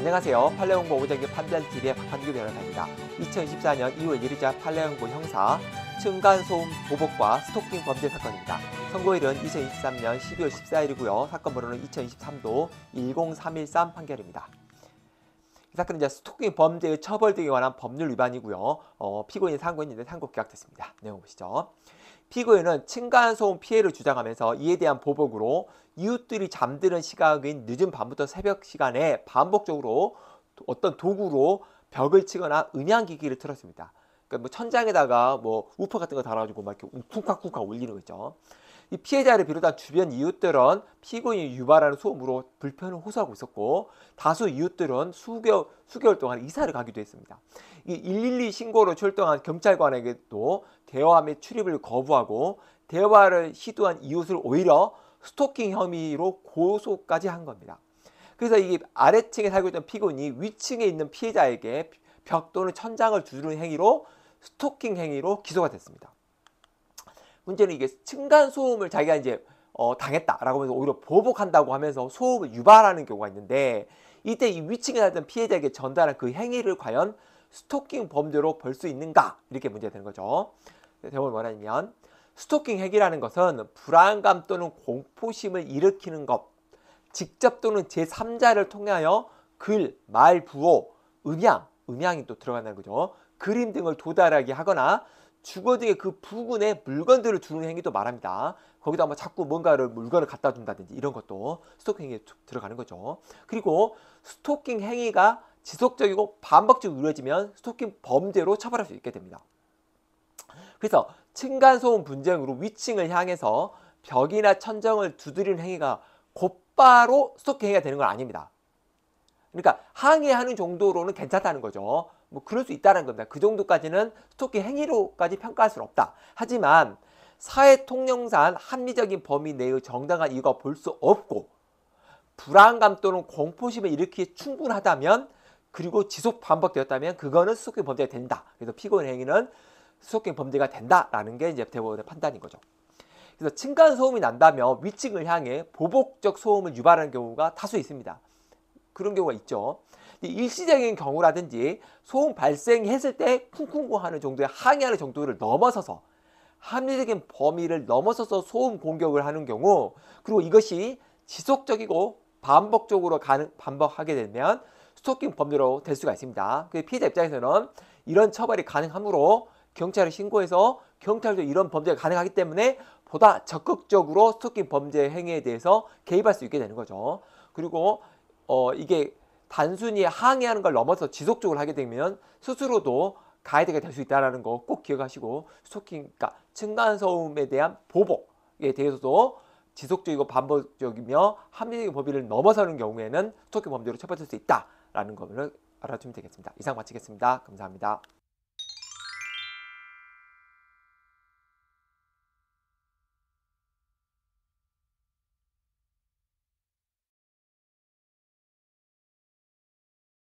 안녕하세요. 팔레옹보 오장기 판별TV의 박판규 변호사입니다. 2024년 2월 1일자 팔레옹보 형사 층간소음 보복과 스토킹 범죄 사건입니다. 선고일은 2023년 12월 14일이고요. 사건 번호는 2023도 10313 판결입니다. 이 사건은 이제 스토킹 범죄의 처벌 등에 관한 법률 위반이고요. 어, 피고인 상고인는데 상고 기각됐습니다. 내용 보시죠. 피고인은 층간소음 피해를 주장하면서 이에 대한 보복으로 이웃들이 잠드는 시각인 늦은 밤부터 새벽 시간에 반복적으로 어떤 도구로 벽을 치거나 음향기기를 틀었습니다. 그러니까 뭐 천장에다가 뭐 우퍼 같은 거 달아가지고 막 이렇게 쿡쿡쿡쾅올리는 거죠. 있이 피해자를 비롯한 주변 이웃들은 피고인이 유발하는 소음으로 불편을 호소하고 있었고 다수 이웃들은 수개월, 수개월 동안 이사를 가기도 했습니다. 이 112 신고로 출동한 경찰관에게도 대화 및 출입을 거부하고 대화를 시도한 이웃을 오히려 스토킹 혐의로 고소까지 한 겁니다. 그래서 이게 아래층에 살고 있던 피고인이 위층에 있는 피해자에게 벽 또는 천장을 두드는 행위로 스토킹 행위로 기소가 됐습니다. 문제는 이게 층간소음을 자기가 이제 어, 당했다라고 하면서 오히려 보복한다고 하면서 소음을 유발하는 경우가 있는데 이때 이 위층에 살던 피해자에게 전달한 그 행위를 과연 스토킹 범죄로 볼 수 있는가 이렇게 문제 되는 거죠. 네, 대목을 말하면 스토킹 행위라는 것은 불안감 또는 공포심을 일으키는 것 직접 또는 제3자를 통하여 글, 말, 부호, 음향, 음향이 또 들어간다는 거죠. 그림 등을 도달하게 하거나 주거지의 그 부근에 물건들을 두는 행위도 말합니다. 거기다 뭐 자꾸 뭔가를 물건을 갖다 준다든지 이런 것도 스토킹 에 들어가는 거죠. 그리고 스토킹 행위가 지속적이고 반복적으로 이루어지면 스토킹 범죄로 처벌할 수 있게 됩니다. 그래서 층간소음 분쟁으로 위층을 향해서 벽이나 천정을 두드리는 행위가 곧바로 스토킹 행위가 되는 건 아닙니다. 그러니까 항의하는 정도로는 괜찮다는 거죠. 뭐 그럴 수 있다는 겁니다. 그 정도까지는 스토킹 행위로까지 평가할 수는 없다. 하지만 사회 통념상 합리적인 범위 내의 정당한 이유가 볼 수 없고 불안감 또는 공포심을 일으키기 충분하다면 그리고 지속 반복되었다면 그거는 수속행 범죄가 된다. 그래서 피고인 행위는 수속행 범죄가 된다라는 게 이제 대법원의 판단인 거죠. 그래서 층간 소음이 난다면 위층을 향해 보복적 소음을 유발하는 경우가 다수 있습니다. 그런 경우가 있죠. 일시적인 경우라든지 소음 발생했을 때쿵쿵쿵하는 정도의 항의하는 정도를 넘어서서 합리적인 범위를 넘어서서 소음 공격을 하는 경우 그리고 이것이 지속적이고 반복적으로 가능, 반복하게 되면 스토킹 범죄로 될 수가 있습니다. 그 피해자 입장에서는 이런 처벌이 가능하므로 경찰을 신고해서 경찰도 이런 범죄가 가능하기 때문에 보다 적극적으로 스토킹 범죄 행위에 대해서 개입할 수 있게 되는 거죠. 그리고 어 이게 단순히 항의하는 걸 넘어서 지속적으로 하게 되면 스스로도 가이드가 될 수 있다는 거 꼭 기억하시고 스토킹, 그러니까 층간소음에 대한 보복에 대해서도 지속적이고 반복적이며 합리적인 범위를 넘어서는 경우에는 스토킹 범죄로 처벌될 수 있다라는 거를 알아주면 되겠습니다. 이상 마치겠습니다. 감사합니다.